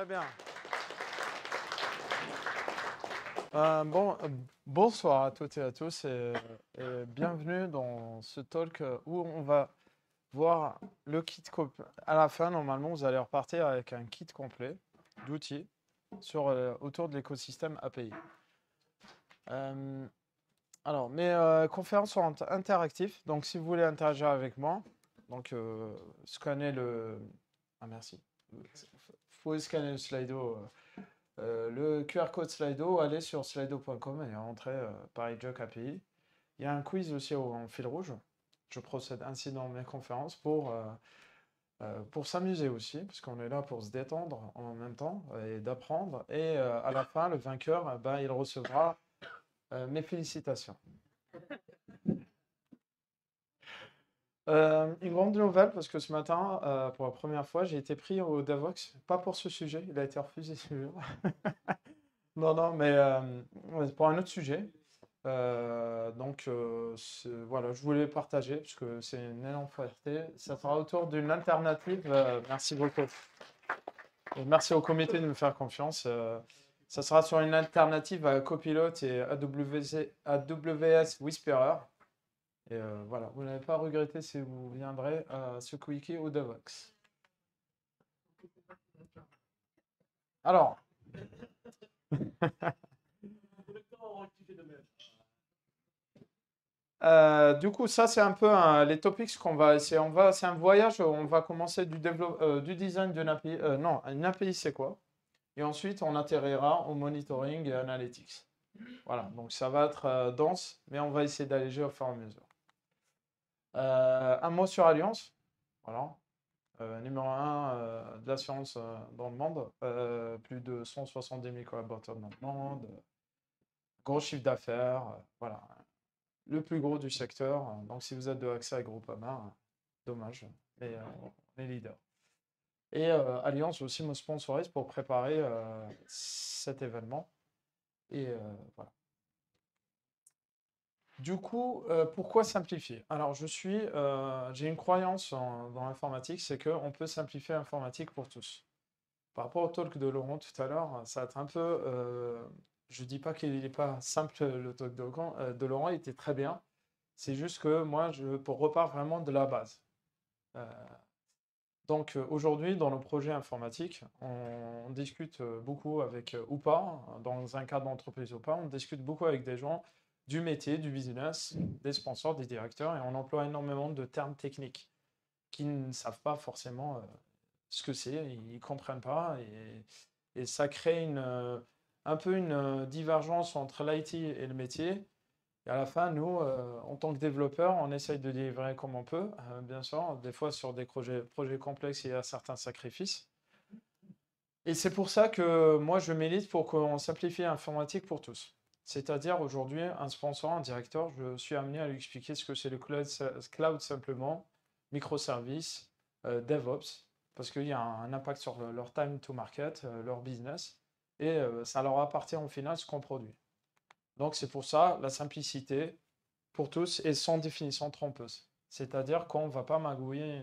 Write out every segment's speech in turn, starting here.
Très bien. Euh, bon, euh, bonsoir à toutes et à tous et, bienvenue dans ce talk où on va voir le kit à la fin. Normalement, vous allez repartir avec un kit complet d'outils sur euh, autour de l'écosystème API. alors, mes conférences sont interactives, donc si vous voulez interagir avec moi, donc scanner le ah merci pouvez scanner le Slido. Euh, euh, le QR code Slido, allez sur slido.com et rentrez euh, par API. Il y a un quiz aussi en fil rouge. Je procède ainsi dans mes conférences pour, pour s'amuser aussi, puisqu'on est là pour se détendre en même temps et d'apprendre. Et à la fin, le vainqueur, eh ben, il recevra mes félicitations. Euh, une grande nouvelle parce que ce matin, euh, pour la première fois, j'ai été pris au Davox, pas pour ce sujet, il a été refusé non, non, mais euh, pour un autre sujet. donc voilà, je voulais partager parce que c'est une énorme fierté. Ça sera autour d'une alternative. merci beaucoup. Et merci au comité de me faire confiance. ça sera sur une alternative à Copilot et AWS Whisperer. Et euh, voilà, vous n'avez pas regretté si vous viendrez à Sukuiki ou Vox. Alors. Euh, du coup, ça c'est un peu les topics qu'on va essayer. On va, c'est un voyage. On va commencer du, euh, du design d'une API. non, une API c'est quoi Et ensuite, on atterrira au monitoring et analytics. Voilà, donc ça va être dense, mais on va essayer d'alléger au fur et à mesure. Euh, un mot sur Alliance. Voilà. Euh, numéro 1 euh, de l'assurance dans le monde. plus de 170 000 collaborateurs dans le monde. Gros chiffre d'affaires. voilà. Le plus gros du secteur. Donc, si vous êtes de accès à Groupama, hein, dommage. Mais on est leader. Et Alliance aussi me sponsorise pour préparer cet événement. Et voilà. Du coup, euh, pourquoi simplifier Alors, je suis, euh, j'ai une croyance dans l'informatique, c'est qu'on peut simplifier l'informatique pour tous. Par rapport au talk de Laurent tout à l'heure, ça a été un peu. Euh, je ne dis pas qu'il n'est pas simple, le talk de Laurent, il était très bien. C'est juste que moi, je repars vraiment de la base. donc, aujourd'hui, dans le projet informatique, on, on discute beaucoup avec ou pas, dans un cadre d'entreprise ou pas, on discute beaucoup avec des gens du métier, du business, des sponsors, des directeurs, et on emploie énormément de termes techniques qui ne savent pas forcément euh, ce que c'est, ils ne comprennent pas, et, ça crée une, euh, un peu une euh, divergence entre l'IT et le métier. Et à la fin, nous, en tant que développeurs, on essaye de délivrer comme on peut, bien sûr, des fois sur des projets, projets complexes, il y a certains sacrifices. Et c'est pour ça que moi, je milite pour qu'on simplifie l'informatique pour tous. C'est-à-dire aujourd'hui, un sponsor, un directeur, je suis amené à lui expliquer ce que c'est le cloud, simplement, microservice euh, DevOps, parce qu'il y a un, impact sur leur time to market, euh, leur business, et euh, ça leur appartient au final ce qu'on produit. Donc c'est pour ça la simplicité pour tous et sans définition trompeuse. C'est-à-dire qu'on ne va pas magouiller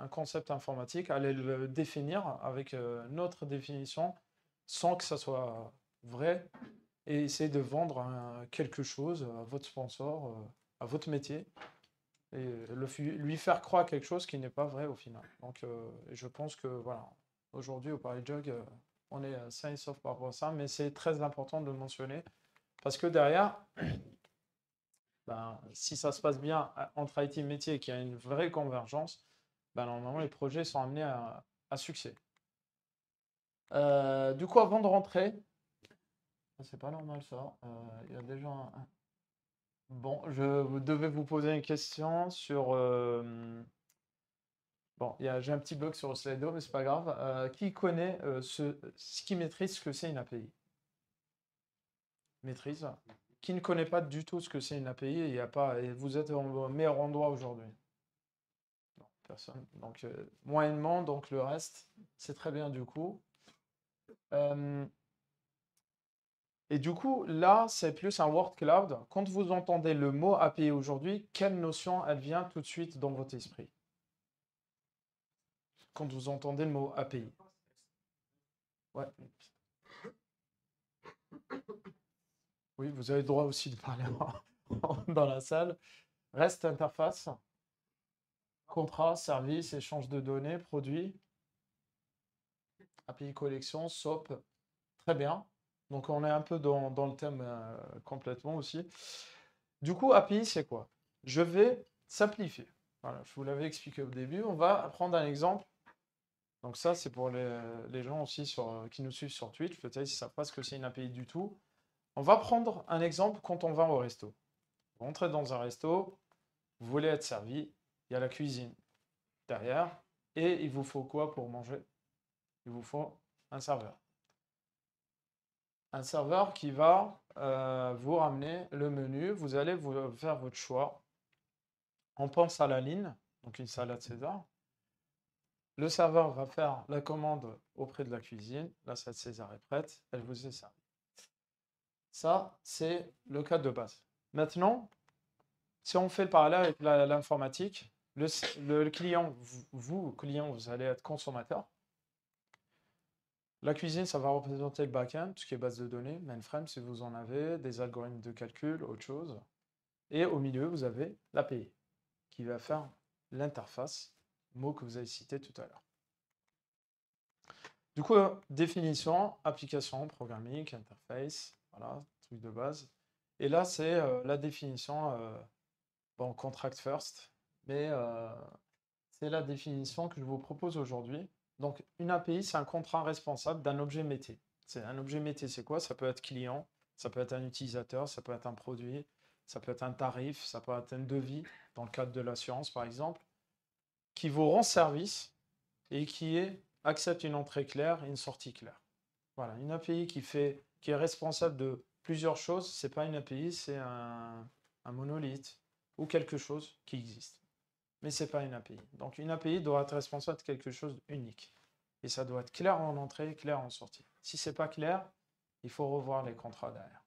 un concept informatique, aller le définir avec notre définition sans que ça soit vrai et essayer de vendre quelque chose à votre sponsor, euh, à votre métier, et lui faire croire quelque chose qui n'est pas vrai au final. Donc, euh, je pense que voilà, aujourd'hui au Paris Jog, euh, on est sain et sauf par rapport à ça, mais c'est très important de le mentionner parce que derrière, ben, si ça se passe bien entre IT et métier et qu'il y a une vraie convergence, ben, normalement les projets sont amenés à, succès. du coup, avant de rentrer ah, c'est pas normal ça. Euh, il y a déjà un... Bon, je devais vous poser une question sur. Euh, bon, j'ai un petit bug sur Slido, mais c'est pas grave. Euh, qui connaît ce, qui maîtrise ce que c'est une API Maîtrise. Qui ne connaît pas du tout ce que c'est une API et, y a pas, vous êtes au meilleur endroit aujourd'hui Non, personne. Donc, moyennement, donc le reste, c'est très bien du coup. Et du coup, là, c'est plus un word cloud. Quand vous entendez le mot API aujourd'hui, quelle notion elle vient tout de suite dans votre esprit Quand vous entendez le mot API. Oui, vous avez le droit aussi de parler dans la salle. Reste interface, contrat, service, échange de données, produit. API collection, SOP. Très bien. Donc on est un peu dans, le thème euh, complètement aussi. Du coup, API, c'est quoi Je vais simplifier. Voilà, je vous l'avais expliqué au début. On va prendre un exemple. Donc ça, c'est pour les, gens aussi euh, qui nous suivent sur Twitch. Peut-être ça ne savent pas que c'est une API du tout. On va prendre un exemple quand on va au resto. Vous rentrez dans un resto, vous voulez être servi, il y a la cuisine derrière. Et il vous faut quoi pour manger Il vous faut un serveur un serveur qui va euh, vous ramener le menu. Vous allez vous faire votre choix. On pense à la ligne, donc une salade César. Le serveur va faire la commande auprès de la cuisine. La salade César est prête. Elle vous est servie. Ça, c'est le cas de base. Maintenant, si on fait le parallèle avec l'informatique, le, le, client, vous, client, vous allez être consommateur. La cuisine, ça va représenter le back-end, tout ce qui est base de données, mainframe si vous en avez, des algorithmes de calcul, autre chose. Et au milieu, vous avez l'API qui va faire l'interface, mot que vous avez cité tout à l'heure. Du coup, hein, définition, application, programming, interface, voilà, truc de base. Et là, c'est euh, la définition, euh, bon, contract first, mais euh, c'est la définition que je vous propose aujourd'hui donc, une API, c'est un contrat responsable d'un objet métier. C'est un objet métier, c'est quoi Ça peut être client, ça peut être un utilisateur, ça peut être un produit, ça peut être un tarif, ça peut être un devis, dans le cadre de l'assurance par exemple, qui vous rend service et qui accepte une entrée claire et une sortie claire. Voilà, une API qui, fait, qui est responsable de plusieurs choses, c'est pas une API, c'est un monolithe ou quelque chose qui existe mais ce n'est pas une API. Donc une API doit être responsable de quelque chose d'unique. Et ça doit être clair en entrée, clair en sortie. Si ce n'est pas clair, il faut revoir les contrats derrière.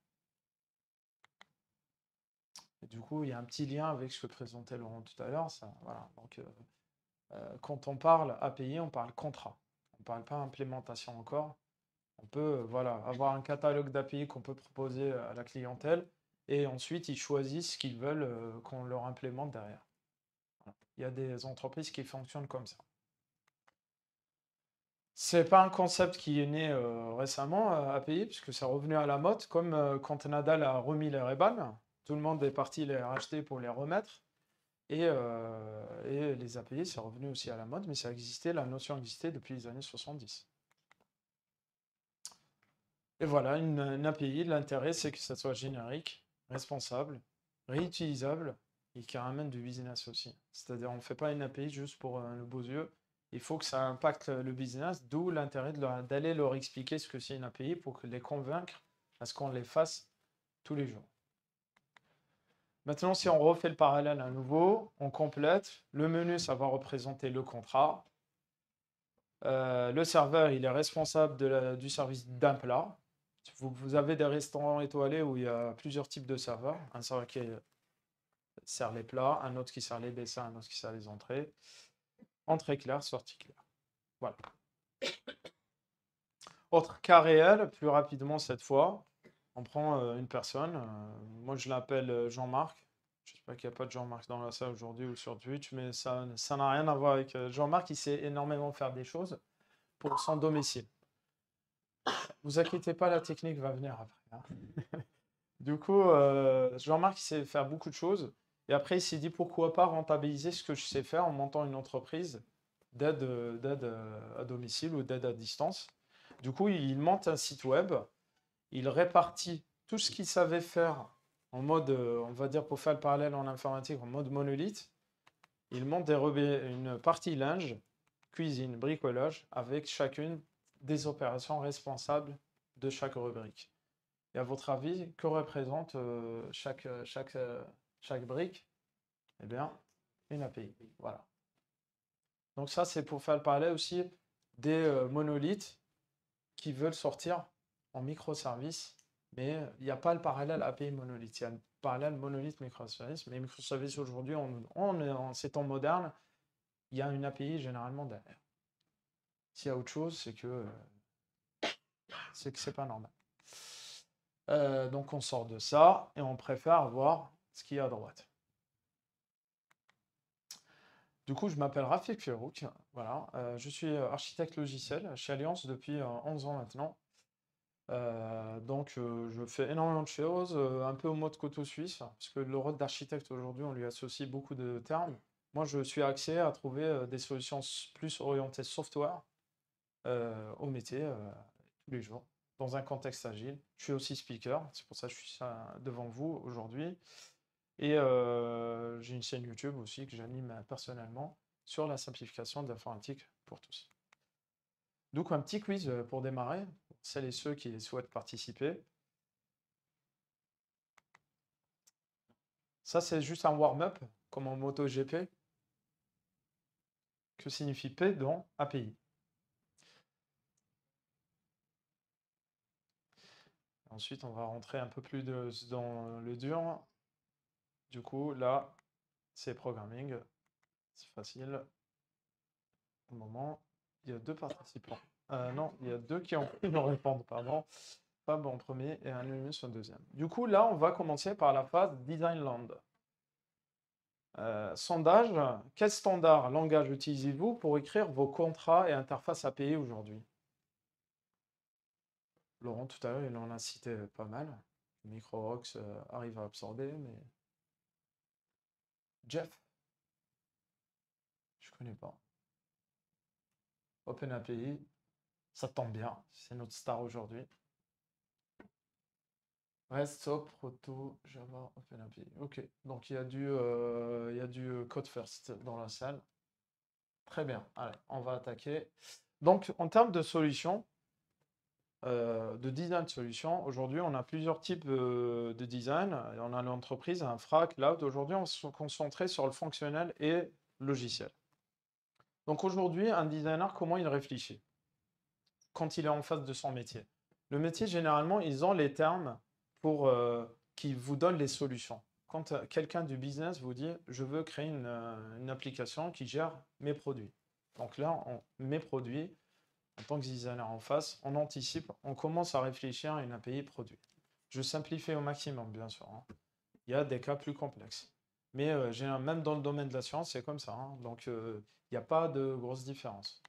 du coup, il y a un petit lien avec ce que présentait Laurent tout à l'heure. Voilà. Donc, euh, euh, quand on parle API, on parle contrat. On ne parle pas implémentation encore. On peut euh, voilà, avoir un catalogue d'API qu'on peut proposer à la clientèle et ensuite ils choisissent ce qu'ils veulent qu'on leur implémente derrière. Il y a des entreprises qui fonctionnent comme ça. C'est pas un concept qui est né euh, récemment euh, à API, puisque c'est revenu à la mode, comme euh, quand Nadal a remis les Reban, tout le monde est parti les racheter pour les remettre. Et, les API, c'est revenu aussi à la mode, mais ça existait, la notion existait depuis les années 70. Et voilà, une, une API, l'intérêt, c'est que ça soit générique, responsable, réutilisable et qui ramène du business aussi. C'est-à-dire, on ne fait pas une API juste pour euh, le beau yeux. Il faut que ça impacte le business, d'où l'intérêt d'aller leur, expliquer ce que c'est une API pour que les convaincre à ce qu'on les fasse tous les jours. Maintenant, si on refait le parallèle à nouveau, on complète. Le menu, ça va représenter le contrat. Euh, le serveur, il est responsable de du service d'un plat. Vous, vous avez des restaurants étoilés où il y a plusieurs types de serveurs. Un serveur qui est sert les plats, un autre qui sert les dessins, un autre qui sert les entrées. Entrée claire, sortie claire. Voilà. Autre cas réel, plus rapidement cette fois, on prend euh, une personne. Euh, moi, je l'appelle euh, Jean-Marc. je sais pas qu'il n'y a pas de Jean-Marc dans la salle aujourd'hui ou sur Twitch, mais ça n'a rien à voir avec Jean-Marc. Il sait énormément faire des choses pour son domicile. Vous inquiétez pas, la technique va venir après. Hein. du coup, Jean-Marc, sait faire beaucoup de choses. Et après, il s'est dit pourquoi pas rentabiliser ce que je sais faire en montant une entreprise d'aide euh, euh, à domicile ou d'aide à distance. Du coup, il monte un site web, il répartit tout ce qu'il savait faire en mode, euh, on va dire pour faire le parallèle en informatique, en mode monolithe. Il monte des une partie linge, cuisine, bricolage, avec chacune des opérations responsables de chaque rubrique. Et à votre avis, que représente chaque, chaque, chaque brique, eh bien, une API. Voilà. Donc ça, c'est pour faire le parallèle aussi des euh, monolithes qui veulent sortir en microservice. mais euh, il n'y a pas le parallèle API monolithe. Il y a le parallèle monolithe microservice, mais microservices aujourd'hui, on, en ces temps modernes, il y a une API généralement derrière. S'il y a autre chose, c'est que c'est que c'est pas normal. Euh, donc on sort de ça et on préfère avoir ce qu'il y à droite. Du coup, je m'appelle Rafik Ferouk. Voilà, euh, je suis euh, architecte logiciel chez Alliance depuis 11 euh, ans maintenant. donc, je fais énormément de choses, un peu au mode couteau suisse, parce que le rôle d'architecte aujourd'hui, on lui associe beaucoup de termes. Moi, je suis axé à trouver des solutions plus orientées software au métier tous les jours, dans un contexte agile. Je suis aussi speaker, c'est pour ça que je suis devant vous aujourd'hui. Et j'ai une chaîne YouTube aussi que j'anime personnellement sur la simplification de l'informatique pour tous. Donc un petit quiz pour démarrer, celles et ceux qui souhaitent participer. Ça c'est juste un warm-up, comme en MotoGP. Que signifie P dans API Ensuite, on va rentrer un peu plus dans le dur. Du coup, là, c'est programming. C'est facile. Au moment, il y a deux participants. Euh, non, il y a deux qui ont pu nous répondre, pardon. Fab en premier et Anonymous en deuxième. Du coup, là, on va commencer par la phase Design Land. Euh, sondage, quel standard langage utilisez-vous pour écrire vos contrats et interfaces API aujourd'hui Laurent, tout à l'heure, il en a cité pas mal. MicroRox euh, arrive à absorber, mais Jeff Je connais pas. OpenAPI, ça tombe bien, c'est notre star aujourd'hui. Resto Proto, Java, OpenAPI. Ok, donc il y, a du, euh, il y a du code first dans la salle. Très bien, allez, on va attaquer. Donc en termes de solutions, euh, de design de solution. Aujourd'hui, on a plusieurs types euh, de design. On a l'entreprise, un frac, cloud. Aujourd'hui, on se concentrait sur le fonctionnel et logiciel. Donc aujourd'hui, un designer, comment il réfléchit quand il est en face de son métier Le métier, généralement, ils ont les termes pour, euh, qui vous donnent les solutions. Quand quelqu'un du business vous dit « je veux créer une, une, application qui gère mes produits », donc là, mes produits, en tant que designer en face, on anticipe, on commence à réfléchir à une API produit. Je simplifie au maximum, bien sûr. Hein. Il y a des cas plus complexes. Mais euh, même dans le domaine de la science, c'est comme ça. Hein. Donc, euh, il n'y a pas de grosse différence.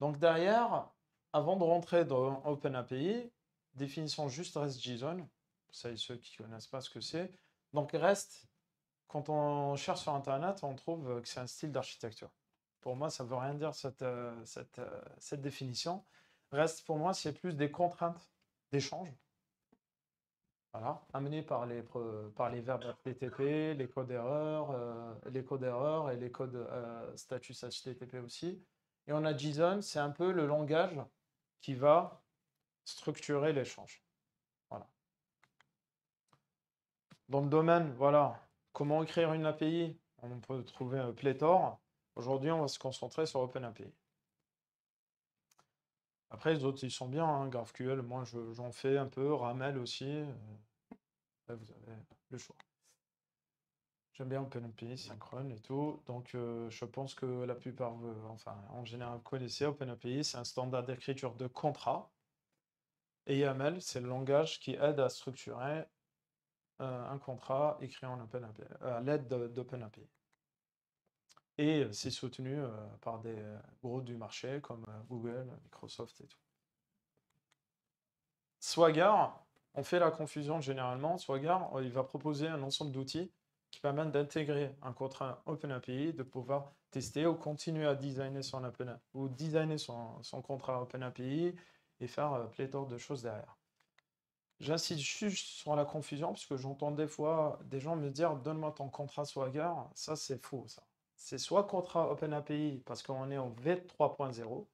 Donc, derrière, avant de rentrer dans OpenAPI, définissons juste REST JSON. Pour et ceux qui ne connaissent pas ce que c'est. Donc, REST, quand on cherche sur Internet, on trouve que c'est un style d'architecture. Pour moi, ça ne veut rien dire euh, euh, cette, définition. Reste pour moi, c'est plus des contraintes d'échange. Voilà, amenées par les, par les verbes HTTP, les codes erreurs, euh, les codes erreurs et les codes status HTTP aussi. Et on a JSON, c'est un peu le langage qui va structurer l'échange. Voilà. Dans le domaine, voilà, comment écrire une API On peut trouver un pléthore. Aujourd'hui, on va se concentrer sur OpenAPI. Après, les autres, ils sont bien, hein, GraphQL, moi j'en fais un peu, RAML aussi. Euh, vous avez le choix. J'aime bien OpenAPI, Synchrone et tout. Donc, euh, je pense que la plupart, euh, enfin, en général, vous connaissez OpenAPI, c'est un standard d'écriture de contrat. Et YAML, c'est le langage qui aide à structurer un contrat écrit en OpenAPI, à l'aide d'OpenAPI. Et c'est soutenu par des gros du marché comme Google, Microsoft et tout. Swagger, on fait la confusion généralement. Swagger, oh, il va proposer un ensemble d'outils qui permettent d'intégrer un contrat OpenAPI, de pouvoir tester ou continuer à designer son, Open, ou designer son, son contrat OpenAPI et faire pléthore de choses derrière. J'insiste juste sur la confusion puisque j'entends des fois des gens me dire donne-moi ton contrat Swagger. Ça, c'est faux, ça c'est soit contrat OpenAPI parce qu'on est en V3.0,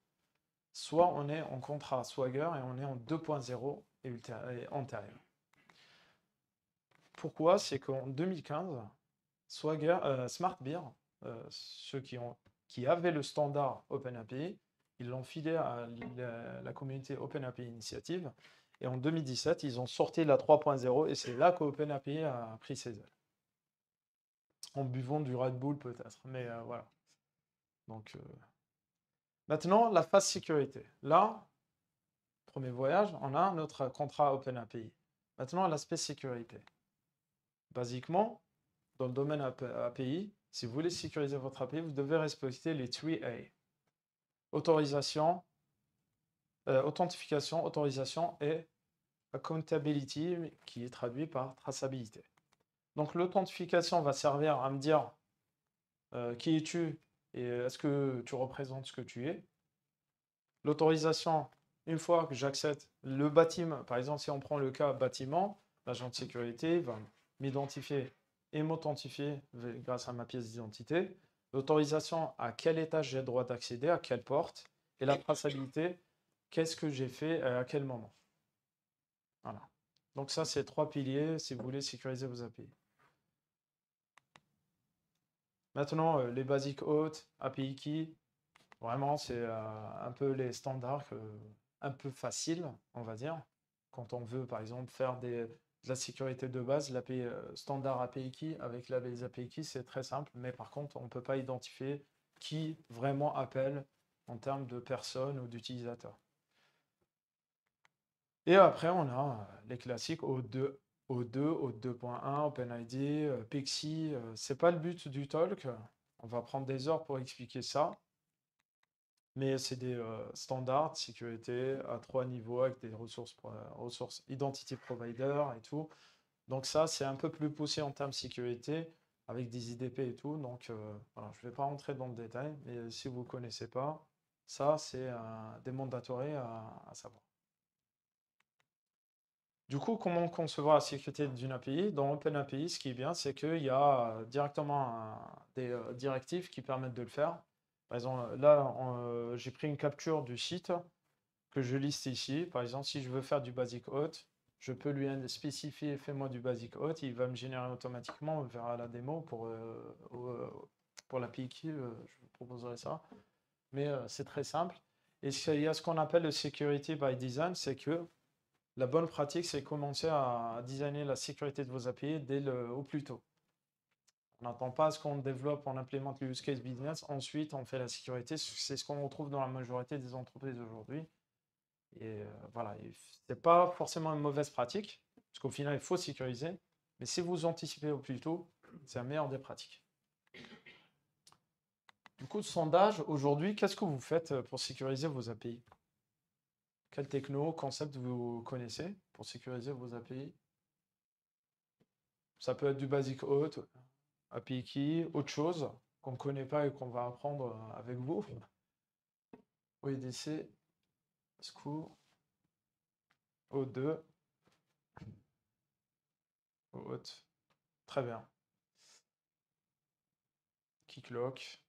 soit on est en contrat Swagger et on est en 2.0 et, antérieur. Pourquoi C'est qu'en 2015, Swagger, euh, Smart Beer, euh, ceux qui, avaient le standard OpenAPI, ils l'ont filé à la, la communauté OpenAPI Initiative. Et en 2017, ils ont sorti la 3.0 et c'est là qu'OpenAPI a pris ses ailes en buvant du Red Bull peut-être. Mais euh, voilà. Donc euh, maintenant, la phase sécurité. Là, premier voyage, on a notre contrat Open OpenAPI. Maintenant, l'aspect sécurité. Basiquement, dans le domaine API, si vous voulez sécuriser votre API, vous devez respecter les 3A. Autorisation, euh, authentification, autorisation et accountability, qui est traduit par traçabilité. Donc l'authentification va servir à me dire euh, qui es-tu et euh, est-ce que tu représentes ce que tu es. L'autorisation, une fois que j'accepte le bâtiment, par exemple si on prend le cas bâtiment, l'agent de sécurité va m'identifier et m'authentifier grâce à ma pièce d'identité. L'autorisation à quel étage j'ai droit d'accéder, à quelle porte, et la traçabilité, qu'est-ce que j'ai fait à quel moment. Voilà. Donc ça, c'est trois piliers si vous voulez sécuriser vos API. Maintenant, euh, les basiques hautes, API key, vraiment, c'est euh, un peu les standards un peu faciles, on va dire. Quand on veut, par exemple, faire de la sécurité de base, l'API euh, standard API key avec les API key, c'est très simple. Mais par contre, on ne peut pas identifier qui vraiment appelle en termes de personnes ou d'utilisateurs. Et après, on a les classiques O2 O2, o 2.1, OpenID, ce c'est pas le but du talk. On va prendre des heures pour expliquer ça. Mais c'est des euh, standards sécurité à trois niveaux avec des ressources, ressources identity provider et tout. Donc ça, c'est un peu plus poussé en termes sécurité avec des IDP et tout. Donc euh, je ne vais pas rentrer dans le détail, mais si vous ne connaissez pas, ça, c'est euh, des mandatories à savoir. Du coup, comment concevoir la sécurité d'une API Dans OpenAPI, ce qui est bien, c'est qu'il y a euh, directement des euh, directives qui permettent de le faire. Par exemple, euh, là, j'ai pris une capture du site que je liste ici. Par exemple, si je veux faire du basic auth, je peux lui spécifier fais-moi du basic hot, il va me générer automatiquement, on verra la démo pour, pour l'API qui, je vous proposerai ça. Mais c'est très simple. Et il y a ce qu'on appelle le security by design, c'est que la bonne pratique, c'est commencer à designer la sécurité de vos API dès le, au plus tôt. On n'attend pas à ce qu'on développe, on implémente le use case business, ensuite on fait la sécurité. C'est ce qu'on retrouve dans la majorité des entreprises aujourd'hui. Et euh, voilà, ce n'est pas forcément une mauvaise pratique, parce qu'au final, il faut sécuriser. Mais si vous anticipez au plus tôt, c'est la meilleure des pratiques. Du coup, sondage, aujourd'hui, qu'est-ce que vous faites euh, pour sécuriser vos API quel techno, concept vous connaissez pour sécuriser vos API Ça peut être du basic auth, API key, autre chose qu'on ne connaît pas et qu'on va apprendre euh, avec vous. OEDC, scope, O2, Très bien. Kicklock.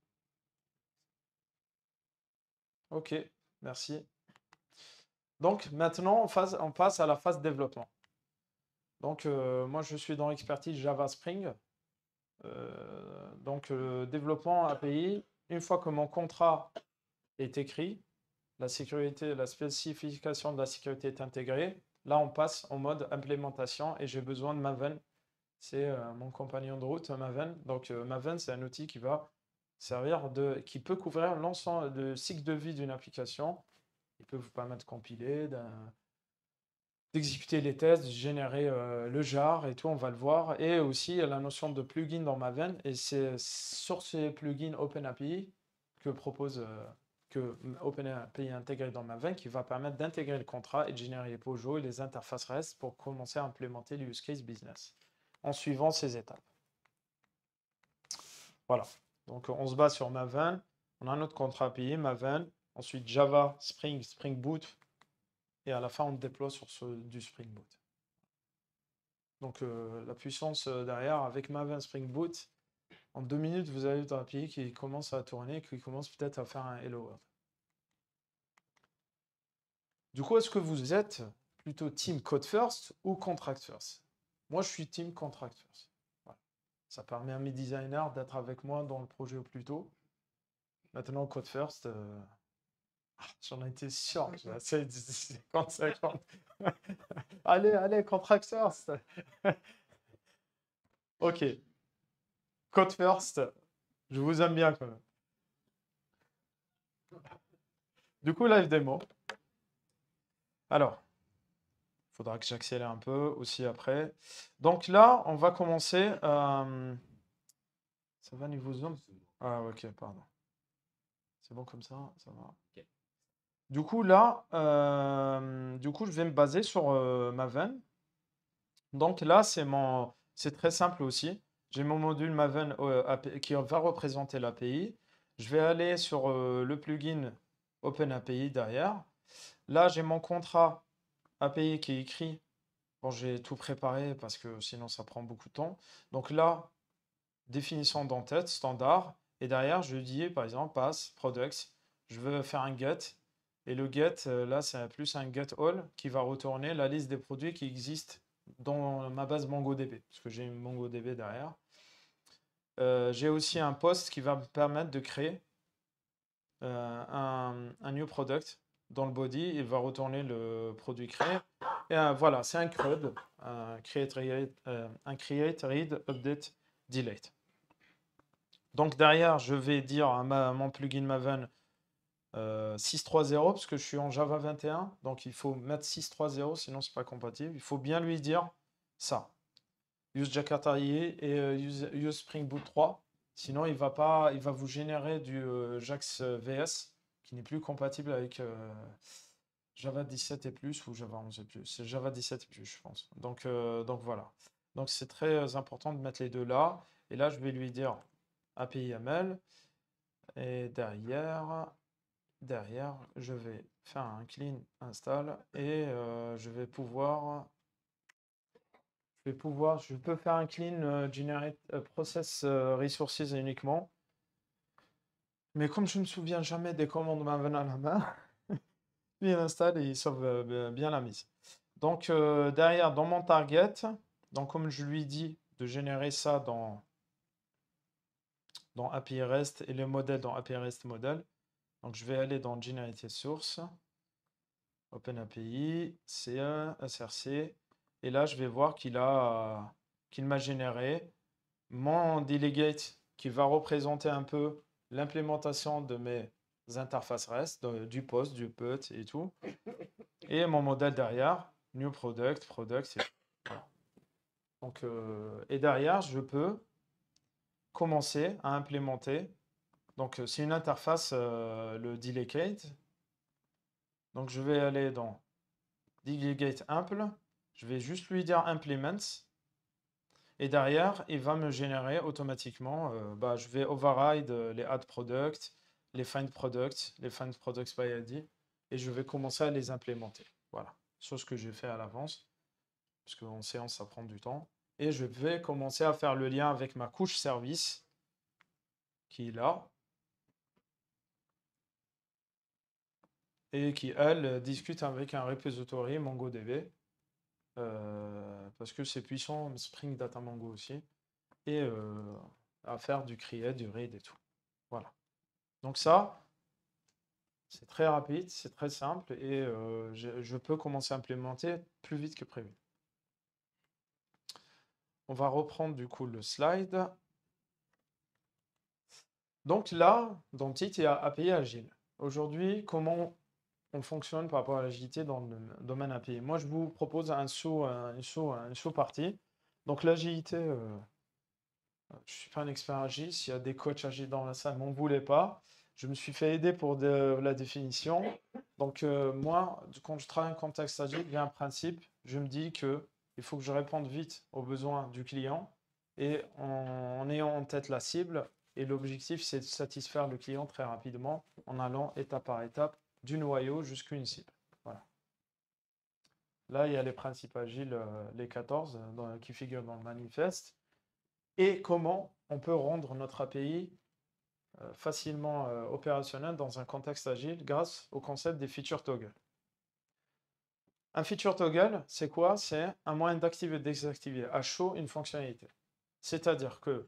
Ok, merci. Donc maintenant, on, passe à la phase développement. Donc euh, moi, je suis dans l'expertise Java Spring. Euh, donc développement API, une fois que mon contrat est écrit, la sécurité, la spécification de la sécurité est intégrée. Là, on passe en mode implémentation et j'ai besoin de Maven. C'est euh, mon compagnon de route, Maven. Donc Maven, c'est un outil qui va servir de, qui peut couvrir l'ensemble du cycle de vie d'une application il peut vous permettre de compiler, d'exécuter les tests, de générer euh, le jar et tout, on va le voir. Et aussi la notion de plugin dans Maven. Et c'est sur ces plugins OpenAPI que propose euh, que OpenAPI intégré dans Maven qui va permettre d'intégrer le contrat et de générer les POJO et les interfaces REST pour commencer à implémenter le use case business en suivant ces étapes. Voilà. Donc on se base sur Maven. On a notre contrat API, Maven. Ensuite, Java, Spring, Spring Boot. Et à la fin, on déploie sur ce, du Spring Boot. Donc, euh, la puissance euh, derrière, avec Maven Spring Boot, en deux minutes, vous avez un API qui commence à tourner, qui commence peut-être à faire un Hello World. Du coup, est-ce que vous êtes plutôt Team Code First ou Contract First Moi, je suis Team Contract First. Ça permet à mes designers d'être avec moi dans le projet au plus tôt. Maintenant, Code First, euh, J'en étais sûr. C'est 50 allez, allez, first. ok. Code first. Je vous aime bien quand même. Du coup, live démo. Alors, il faudra que j'accélère un peu aussi après. Donc là, on va commencer. Euh, ça va niveau zoom Ah, ok, pardon. C'est bon comme ça Ça va du coup, là, euh, du coup, je vais me baser sur euh, Maven. Donc là, c'est mon... c'est très simple aussi. J'ai mon module Maven euh, qui va représenter l'API. Je vais aller sur le plugin OpenAPI derrière. Là, j'ai mon contrat API qui est écrit. Bon, j'ai tout préparé parce que sinon, ça prend beaucoup de temps. Donc là, définition d'entête, standard. Et derrière, je dis, par exemple, pass, products. Je veux faire un get et le get, euh, là, c'est plus un get all qui va retourner la liste des produits qui existent dans ma base MongoDB, parce que j'ai une MongoDB derrière. Euh, j'ai aussi un post qui va me permettre de créer euh, un, un, new product dans le body. Il va retourner le produit créé. Et voilà, c'est un CRUD, un create, read, update, delete. Donc derrière, je vais dire à mon plugin Maven, 6.3.0 euh, parce que je suis en Java 21, donc il faut mettre 6.3.0 sinon c'est pas compatible. Il faut bien lui dire ça. Use Jakarta IE et euh, use, Spring Boot 3, sinon il va pas, il va vous générer du euh, JAX VS qui n'est plus compatible avec Java 17 et plus ou Java 11 et plus. C'est Java 17 et plus je pense. Donc donc voilà. Donc c'est très important de mettre les deux là. Et là je vais lui dire API ML et derrière derrière, je vais faire un clean install et euh, je vais pouvoir je vais pouvoir je peux faire un clean euh, generate euh, process resources uniquement. Mais comme je ne me souviens jamais des commandes m'en venant à la main, il installe et il sauve bien la mise. Donc derrière dans mon target, donc comme je lui dis de générer ça dans dans API REST et le modèle dans API REST model, donc je vais aller dans Generated Source, OpenAPI, CA, SRC, et là je vais voir qu'il qu'il m'a généré mon delegate qui va représenter un peu l'implémentation de mes interfaces REST, du POST, du PUT et tout, et mon modèle derrière, New Product, Product, et euh, derrière, je peux commencer à implémenter donc, euh, c'est une interface, euh, le delay Donc, je vais aller dans delay ample. Je vais juste lui dire implement. Et derrière, il va me générer automatiquement, euh, bah, je vais override les add products les find products les find products by ID, et je vais commencer à les implémenter. Voilà, sauf ce que j'ai fait à l'avance, parce qu'en séance, ça prend du temps. Et je vais commencer à faire le lien avec ma couche service, qui est là, et qui, elle, discute avec un repository MongoDB, euh, parce que c'est puissant, Spring Data Mongo aussi, et euh, à faire du create, du read et tout. Voilà. Donc ça, c'est très rapide, c'est très simple, et euh, je, je, peux commencer à implémenter plus vite que prévu. On va reprendre du coup le slide. Donc là, dans le titre, il y a API Agile. Aujourd'hui, comment on fonctionne par rapport à l'agilité dans le domaine API. Moi, je vous propose un saut, un saut, un saut parti. Donc, l'agilité, euh, je ne suis pas un expert agile. S'il y a des coachs agiles dans la salle, m'en voulait pas. Je me suis fait aider pour de, la définition. Donc, euh, moi, quand je travaille en contexte agile, il y a un principe. Je me dis que il faut que je réponde vite aux besoins du client et en ayant en tête la cible. Et l'objectif, c'est de satisfaire le client très rapidement en allant étape par étape du noyau jusqu'à une cible. Là, il y a les principes agiles, euh, les 14, euh, qui figurent dans le manifeste. Et comment on peut rendre notre API euh, facilement opérationnel dans un contexte agile grâce au concept des feature toggles. Un feature toggle, c'est quoi C'est un moyen d'activer et désactiver à chaud une fonctionnalité. C'est-à-dire que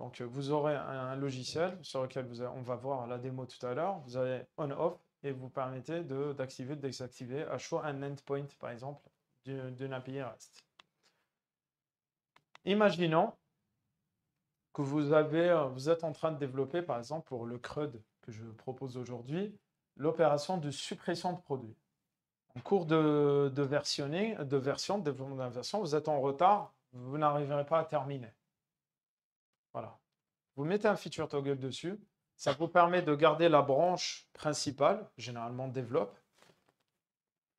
donc, euh, vous aurez un logiciel sur lequel on va voir la démo tout à l'heure. Vous avez on-off et vous permettez d'activer, de, désactiver à chaud un endpoint, par exemple, d'une API REST. Imaginons que euh, vous, êtes en train de développer, par exemple, pour le CRUD que je propose aujourd'hui, l'opération de suppression de produits. En cours de, versionning, de version, de développement version, vous êtes en retard, vous n'arriverez pas à terminer. Voilà. Vous mettez un feature toggle dessus. Ça vous permet de garder la branche principale, généralement développe.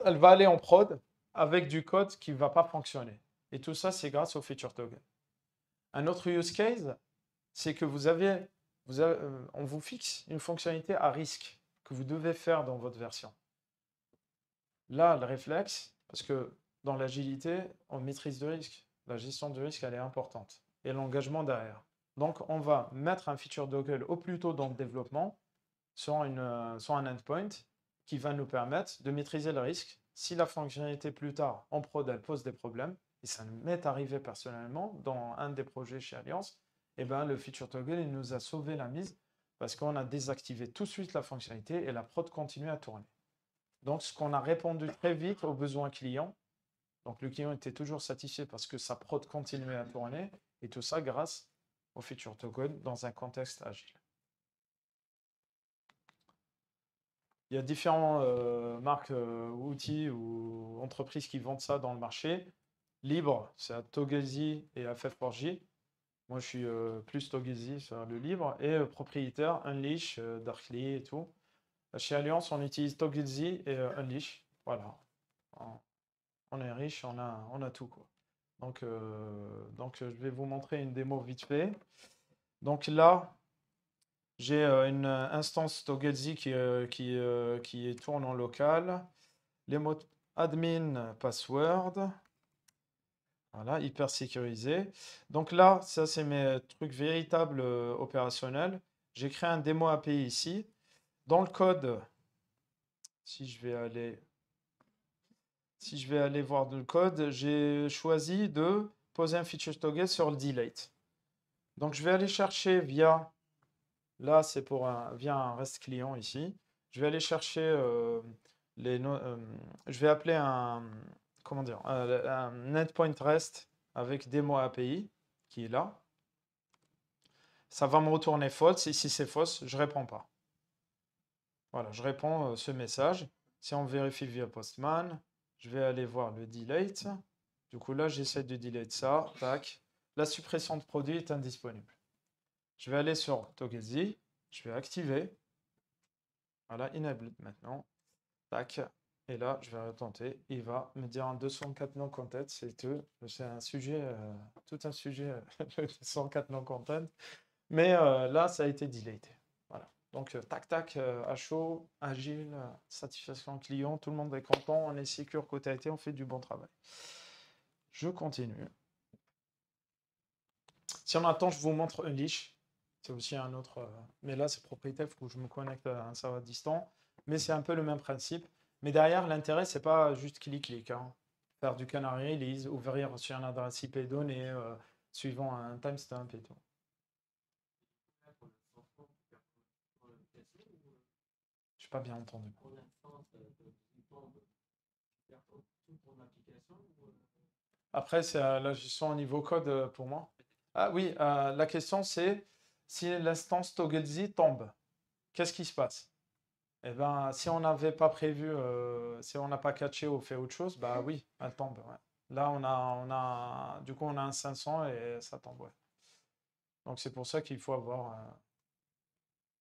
Elle va aller en prod avec du code qui ne va pas fonctionner. Et tout ça, c'est grâce au feature toggle. Un autre use case, c'est que vous avez, euh, on vous fixe une fonctionnalité à risque que vous devez faire dans votre version. Là, le réflexe, parce que dans l'agilité, on maîtrise le risque. La gestion du risque, elle est importante. Et l'engagement derrière. Donc, on va mettre un feature toggle au plus tôt dans le développement sur, euh, un endpoint qui va nous permettre de maîtriser le risque. Si la fonctionnalité plus tard en prod, elle pose des problèmes, et ça m'est arrivé personnellement dans un des projets chez Alliance, eh ben, le feature toggle nous a sauvé la mise parce qu'on a désactivé tout de suite la fonctionnalité et la prod continue à tourner. Donc, ce qu'on a répondu très vite aux besoins clients. Donc, le client était toujours satisfait parce que sa prod continuait à tourner et tout ça grâce au futur token dans un contexte agile. Il y a différents euh, marques, euh, outils ou entreprises qui vendent ça dans le marché. Libre, c'est à Togazi et à FF4J. Moi, je suis euh, plus Togazi sur le libre. Et propriétaire, Unleash, Darkly et tout. Chez Alliance, on utilise Togazi et Unleash. Voilà. On est riche, on a, on a tout. Quoi. Donc, euh, donc, je vais vous montrer une démo vite fait. Donc là, j'ai euh, une instance Togetzy qui, euh, qui, qui tourne en local. Les mots admin password. Voilà, hyper sécurisé. Donc là, ça c'est mes trucs véritables opérationnels. J'ai créé un démo API ici. Dans le code, si je vais aller si je vais aller voir le code, j'ai choisi de poser un feature toggle sur le delete. Donc je vais aller chercher via, là c'est pour un, via un REST client ici, je vais aller chercher euh, les, euh, je vais appeler un, comment dire, un, endpoint REST avec demo API qui est là. Ça va me retourner false et si c'est false, je réponds pas. Voilà, je réponds euh, ce message. Si on vérifie via Postman, je vais aller voir le delete. Du coup, là, j'essaie de delete ça. Tac. La suppression de produit est indisponible. Je vais aller sur Togezi. Je vais activer. Voilà, enable maintenant. Tac. Et là, je vais retenter. Il va me dire un 204 non content. C'est tout. C'est un sujet, euh, tout un sujet, 204 non content. Mais euh, là, ça a été delayed. Donc, euh, tac, tac, euh, à chaud, agile, euh, satisfaction client, tout le monde est content, on est sécure côté été, on fait du bon travail. Je continue. Si on attend, je vous montre un leash. C'est aussi un autre, mais là, c'est propriétaire, il faut que je me connecte à un serveur distant. Mais c'est un peu le même principe. Mais derrière, l'intérêt, ce n'est pas juste clic-clic. Hein. Faire du canary, lise, ouvrir sur une adresse IP donnée, suivant un timestamp et tout. bien entendu. Après, c'est euh, la je au niveau code euh, pour moi. Ah oui, euh, la question c'est si l'instance Togglezy tombe, qu'est-ce qui se passe Et eh ben si on n'avait pas prévu, si on n'a pas catché ou fait autre chose, bah oui, elle tombe. Là, on a, on a, du coup, on a un 500 et ça tombe. Donc, c'est pour ça qu'il faut avoir.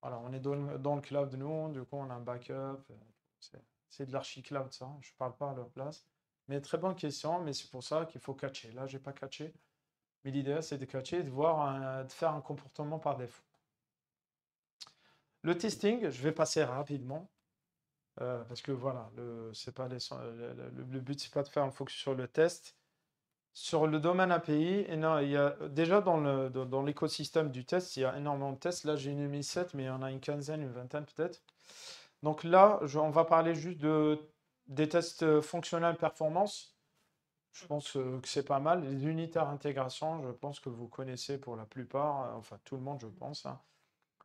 Voilà, on est dans le, de cloud, nous, du coup, on a un backup. Euh, c'est de l'archi-cloud, ça. Hein. Je ne parle pas à leur place. Mais très bonne question, mais c'est pour ça qu'il faut catcher. Là, je n'ai pas catché. Mais l'idée, c'est de catcher et de, voir de faire un comportement par défaut. Le testing, je vais passer rapidement. Euh, parce que voilà, le, pas les, le, but, pas de faire un focus sur le test, sur le domaine API, il y déjà dans, le, dans, l'écosystème du test, il y a énormément de tests. Là, j'ai une mis 7, mais il y en a une quinzaine, une vingtaine peut-être. Donc là, on va parler juste de, des tests fonctionnels performance. Je pense euh, que c'est pas mal. Les unitaires intégration, je pense que vous connaissez pour la plupart, euh, enfin tout le monde, je pense. Hein.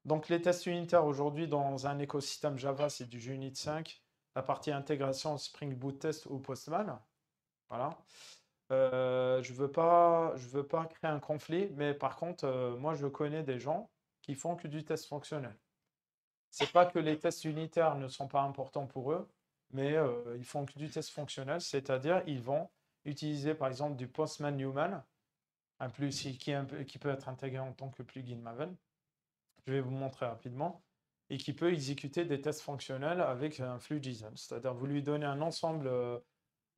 Donc les tests unitaires aujourd'hui dans un écosystème Java, c'est du Junit 5. La partie intégration Spring Boot Test ou Postman. Voilà. Euh, je veux pas, je veux pas créer un conflit, mais par contre, euh, moi, je connais des gens qui font que du test fonctionnel. C'est pas que les tests unitaires ne sont pas importants pour eux, mais euh, ils font que du test fonctionnel, c'est-à-dire ils vont utiliser par exemple du Postman Newman, un plus qui, qui peut être intégré en tant que plugin Maven. Je vais vous montrer rapidement et qui peut exécuter des tests fonctionnels avec un flux JSON. C'est-à-dire vous lui donnez un ensemble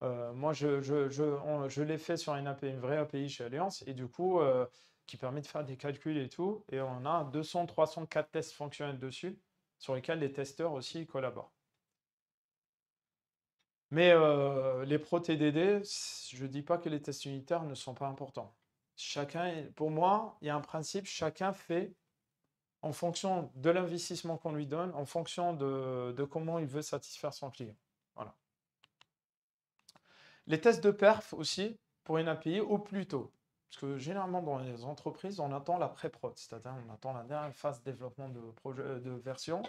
euh, moi, je, l'ai fait sur une, vraie API chez Alliance et du coup, euh, qui permet de faire des calculs et tout. Et on a 200, 300, 4 tests fonctionnels dessus sur lesquels les testeurs aussi collaborent. Mais euh, les pro-TDD, je ne dis pas que les tests unitaires ne sont pas importants. pour moi, il y a un principe, chacun fait en fonction de l'investissement qu'on lui donne, en fonction de, de comment il veut satisfaire son client. Voilà. Les tests de perf aussi pour une API au plus tôt. Parce que généralement, dans les entreprises, on attend la pré-prod, c'est-à-dire on attend la dernière phase de développement de, projet, de version.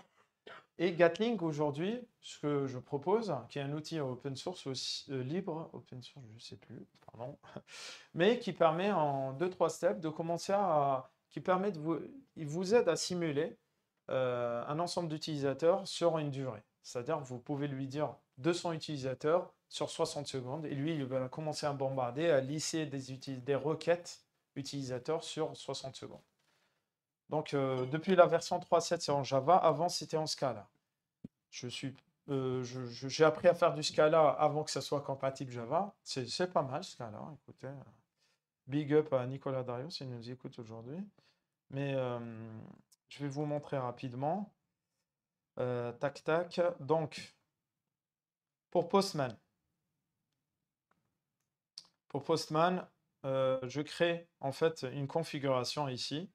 Et Gatling, aujourd'hui, ce que je propose, qui est un outil open source aussi, euh, libre, open source, je ne sais plus, pardon, mais qui permet en deux, trois steps de commencer à. qui permet de vous. il vous aide à simuler euh, un ensemble d'utilisateurs sur une durée. C'est-à-dire, vous pouvez lui dire 200 utilisateurs, sur 60 secondes. Et lui, il va commencer à bombarder, à lisser des, requêtes utilisateurs sur 60 secondes. Donc, euh, depuis la version 3.7, c'est en Java. Avant, c'était en Scala. Je suis, euh, j'ai appris à faire du Scala avant que ça soit compatible Java. C'est, pas mal, Scala. Écoutez, big up à Nicolas Dario s'il nous écoute aujourd'hui. Mais euh, je vais vous montrer rapidement. tac, tac. Donc, pour Postman, pour Postman, euh, je crée en fait une configuration ici.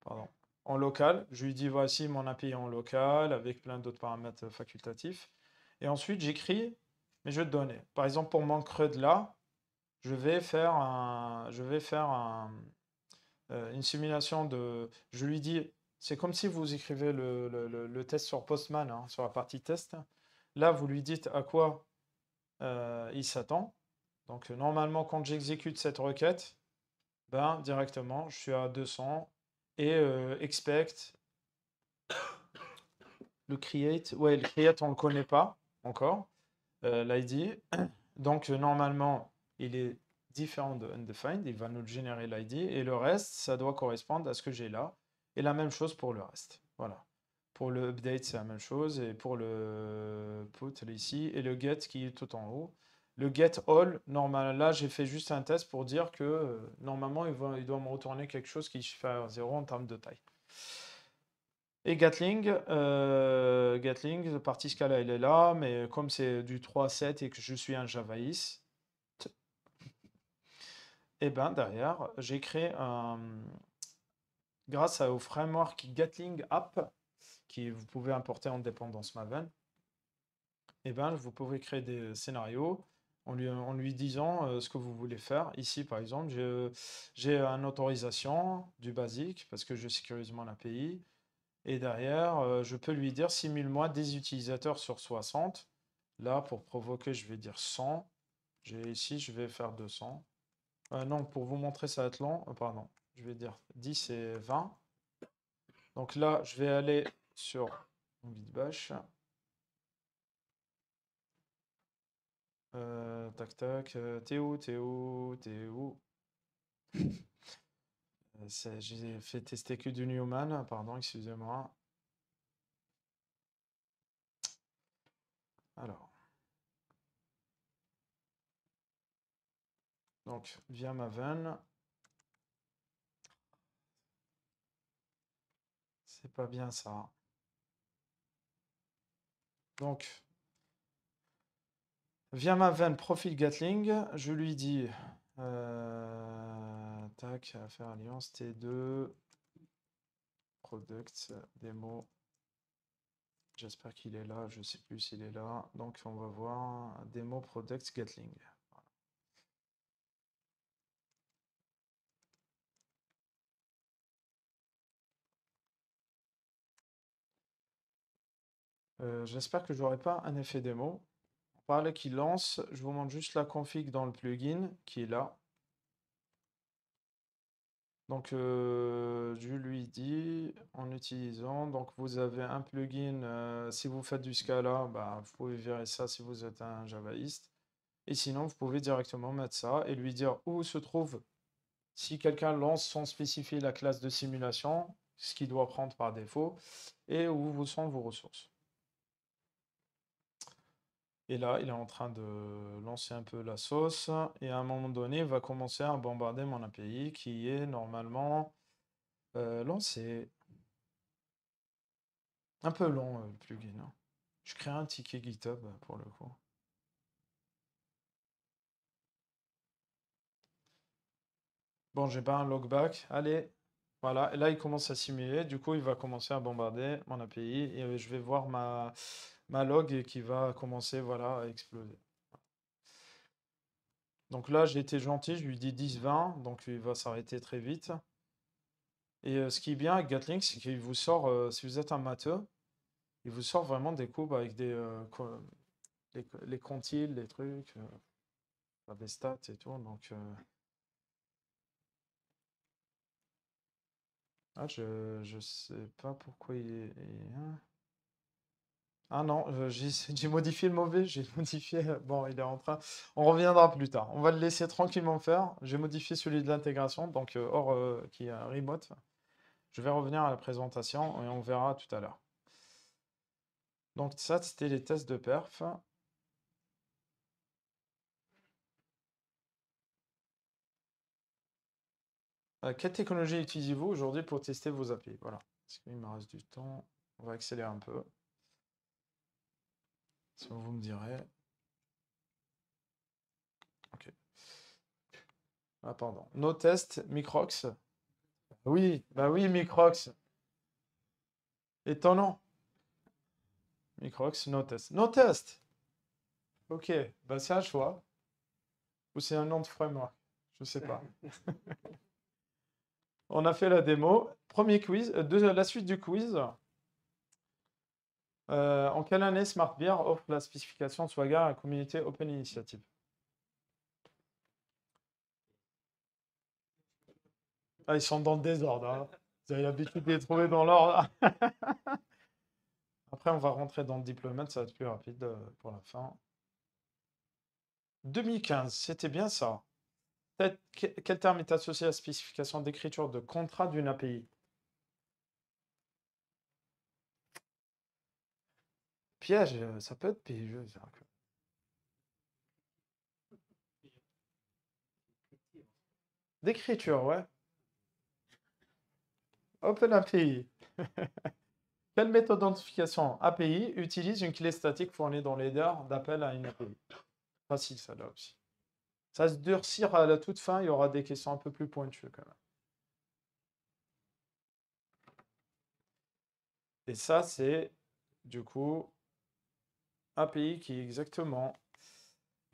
Pardon. En local, je lui dis voici mon API en local avec plein d'autres paramètres euh, facultatifs. Et ensuite, j'écris mes jeux de données. Par exemple, pour mon CRUD là, je vais faire, un, je vais faire euh, une simulation de... Je lui dis, c'est comme si vous écrivez le, test sur Postman, hein, sur la partie test. Là, vous lui dites à quoi il s'attend. Donc normalement, quand j'exécute cette requête, ben, directement, je suis à 200 et euh, expect le create. Ouais, le create, on ne le connaît pas encore, euh, l'ID. Donc normalement, il est différent de undefined, il va nous générer l'ID et le reste, ça doit correspondre à ce que j'ai là. Et la même chose pour le reste. Voilà. Pour le update, c'est la même chose. Et pour le euh, put, ici. Et le get qui est tout en haut. Le get all, normal, là j'ai fait juste un test pour dire que euh, normalement il, doit me retourner quelque chose qui fait à 0 en termes de taille. Et Gatling, euh, Gatling, la partie Scala elle est là, mais comme c'est du 3 à 7 et que je suis un Javaïs, et eh ben derrière j'ai créé un, grâce au framework Gatling App, qui vous pouvez importer en dépendance Maven, et eh ben, vous pouvez créer des scénarios en lui, disant euh, ce que vous voulez faire. Ici, par exemple, j'ai une autorisation du basique parce que je sécurise mon API. Et derrière, euh, je peux lui dire 6000 mois des utilisateurs sur 60. Là, pour provoquer, je vais dire 100. Ici, je vais faire 200. Euh, non, pour vous montrer, ça va être long. pardon, je vais dire 10 et 20. Donc là, je vais aller sur bitbash. Euh, tac, tac. Euh, t'es où T'es où T'es où euh, J'ai fait tester que du Newman, pardon, excusez-moi. Alors. Donc, via Maven. C'est pas bien ça. Donc, Via ma veine profil Gatling, je lui dis. Euh, tac, affaire faire alliance T2. Product, démo. J'espère qu'il est là, je ne sais plus s'il est là. Donc on va voir démo Products Gatling. Euh, j'espère que je n'aurai pas un effet démo là qui lance. Je vous montre juste la config dans le plugin qui est là. Donc, euh, je lui dis en utilisant. Donc, vous avez un plugin. Euh, si vous faites du Scala, bah, vous pouvez virer ça si vous êtes un javaïste. Et sinon, vous pouvez directement mettre ça et lui dire où se trouve. Si quelqu'un lance sans spécifier la classe de simulation, ce qu'il doit prendre par défaut, et où vous sont vos ressources. Et là, il est en train de lancer un peu la sauce. Et à un moment donné, il va commencer à bombarder mon API qui est normalement euh, lancé. Un peu long euh, le plugin. Hein. Je crée un ticket GitHub pour le coup. Bon, j'ai pas un logback. Allez, voilà. Et là, il commence à simuler. Du coup, il va commencer à bombarder mon API et je vais voir ma ma log qui va commencer voilà, à exploser. Donc là, j'ai été gentil, je lui dis 10-20, donc il va s'arrêter très vite. Et euh, ce qui est bien avec Gatling, c'est qu'il vous sort, euh, si vous êtes un matheux, il vous sort vraiment des coupes avec des, euh, les, comptiles, les trucs, euh, des stats et tout. Donc, ah, je ne sais pas pourquoi il est. Il... Ah non, j'ai modifié le mauvais, j'ai modifié. Euh, bon, il est en train. On reviendra plus tard. On va le laisser tranquillement faire. J'ai modifié celui de l'intégration, donc euh, hors euh, qui est remote. Je vais revenir à la présentation et on verra tout à l'heure. Donc, ça, c'était les tests de perf. quelle technologie utilisez-vous aujourd'hui pour tester vos API Voilà. il me reste du temps. On va accélérer un peu. Si vous me direz. Ok. Ah, pardon. No test, Microx. Oui, bah oui, Microx. Étonnant. Microx, no test. No test Ok, bah c'est un choix. Ou c'est un nom de framework. Je ne sais pas. On a fait la démo. Premier quiz, euh, la suite du quiz. Euh, en quelle année Smart Beer offre la spécification Swagger à la communauté Open Initiative ah, Ils sont dans le désordre. Hein. Vous avez l'habitude de les trouver dans l'ordre. Après, on va rentrer dans le diplôme. ça va être plus rapide euh, pour la fin. 2015, c'était bien ça. Quel terme est associé à la spécification d'écriture de contrat d'une API piège, ça peut être piégeux. D'écriture, ouais. Open API. Quelle méthode d'identification API utilise une clé statique fournie dans l'header d'appel à une API Facile, ça là aussi. Ça se durcir à la toute fin, il y aura des questions un peu plus pointues quand même. Et ça, c'est du coup API qui exactement.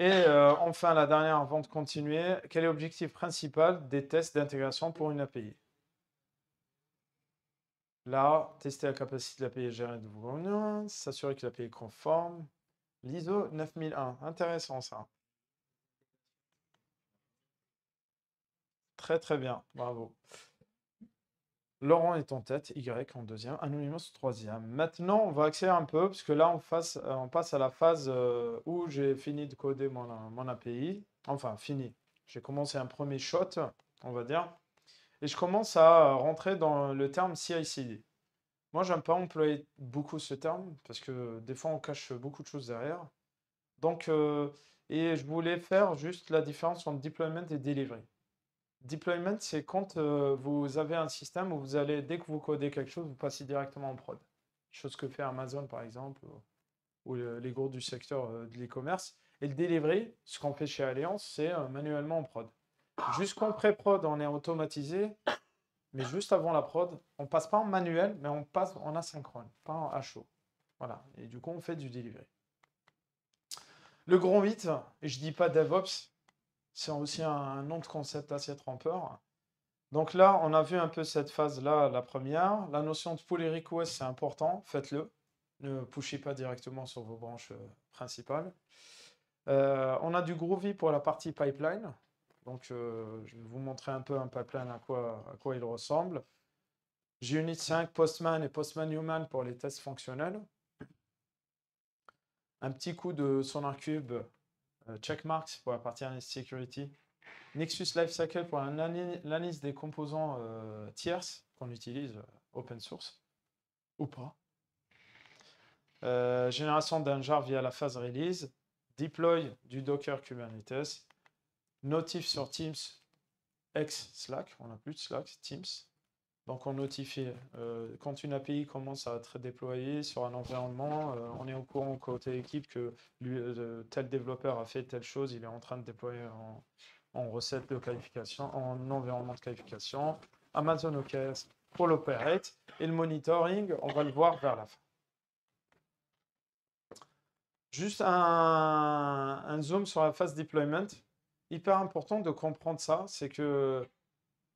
Et euh, enfin, la dernière avant de continuer, quel est l'objectif principal des tests d'intégration pour une API Là, tester la capacité de l'API gérée de revenus, s'assurer que l'API est conforme. L'ISO 9001, intéressant ça. Très très bien, bravo. Laurent est en tête, Y en deuxième, Anonymous troisième. Maintenant, on va accélérer un peu, parce que là, on, euh, passe à la phase euh, où j'ai fini de coder mon, euh, API. Enfin, fini. J'ai commencé un premier shot, on va dire. Et je commence à rentrer dans le terme CI/CD. Moi, j'aime pas employer beaucoup ce terme, parce que des fois, on cache beaucoup de choses derrière. Donc, et je voulais faire juste la différence entre deployment et delivery. Deployment, c'est quand euh, vous avez un système où vous allez, dès que vous codez quelque chose, vous passez directement en prod. Chose que fait Amazon, par exemple, ou, les groupes du secteur euh, de l'e-commerce. Et le delivery, ce qu'on fait chez Alliance, c'est euh, manuellement en prod. Jusqu'en pré-prod, on est automatisé, mais juste avant la prod, on passe pas en manuel, mais on passe en asynchrone, pas en HO. Voilà. Et du coup, on fait du delivery. Le grand et je dis pas DevOps, c'est aussi un autre concept assez trempeur. Donc là, on a vu un peu cette phase-là, la première. La notion de pull request, c'est important, faites-le. Ne pushez pas directement sur vos branches euh, principales. Euh, on a du Groovy pour la partie pipeline. Donc, euh, je vais vous montrer un peu un pipeline à quoi, à quoi il ressemble. JUnit 5, Postman et Postman Human pour les tests fonctionnels. Un petit coup de Sonar Cube euh, checkmarks pour la partie security, Nexus Lifecycle pour l'analyse des composants euh, tierces qu'on utilise euh, open source ou pas. génération d'un jar via la phase release, deploy du Docker Kubernetes, notif sur Teams ex Slack, on n'a plus de Slack, Teams, donc on notifie. Euh, quand une API commence à être déployée sur un environnement, euh, on est au courant côté équipe que euh, tel développeur a fait telle chose, il est en train de déployer en, recette de qualification, en environnement de qualification. Amazon OKS pour l'operate et le monitoring, on va le voir vers la fin. Juste un, un zoom sur la phase deployment. Hyper important de comprendre ça, c'est que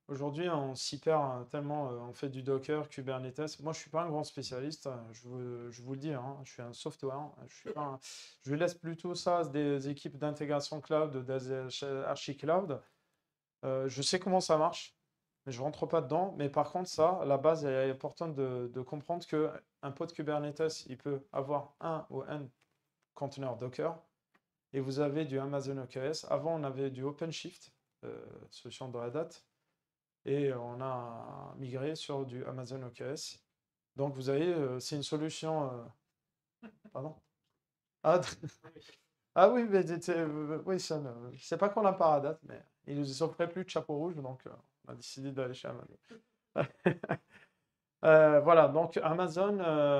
Aujourd'hui, on s'y perd hein, tellement, euh, on fait du Docker, Kubernetes. Moi, je suis pas un grand spécialiste, hein, je vous, le dis, hein, je suis un software. Je, laisse plutôt ça des équipes d'intégration cloud, d'archi cloud. Euh, je sais comment ça marche, mais je rentre pas dedans. Mais par contre, ça, la base, est importante de, comprendre que un pod Kubernetes, il peut avoir un ou un conteneur Docker. Et vous avez du Amazon OKS. Avant, on avait du OpenShift, euh, solution de la date, et on a migré sur du Amazon EKS. Donc vous avez, euh, c'est une solution. Euh, pardon ah, ah, oui, mais euh, oui, c'est pas qu'on a pas à date, mais ils nous offraient plus de chapeau rouge, donc euh, on a décidé d'aller chez Amazon. voilà, donc Amazon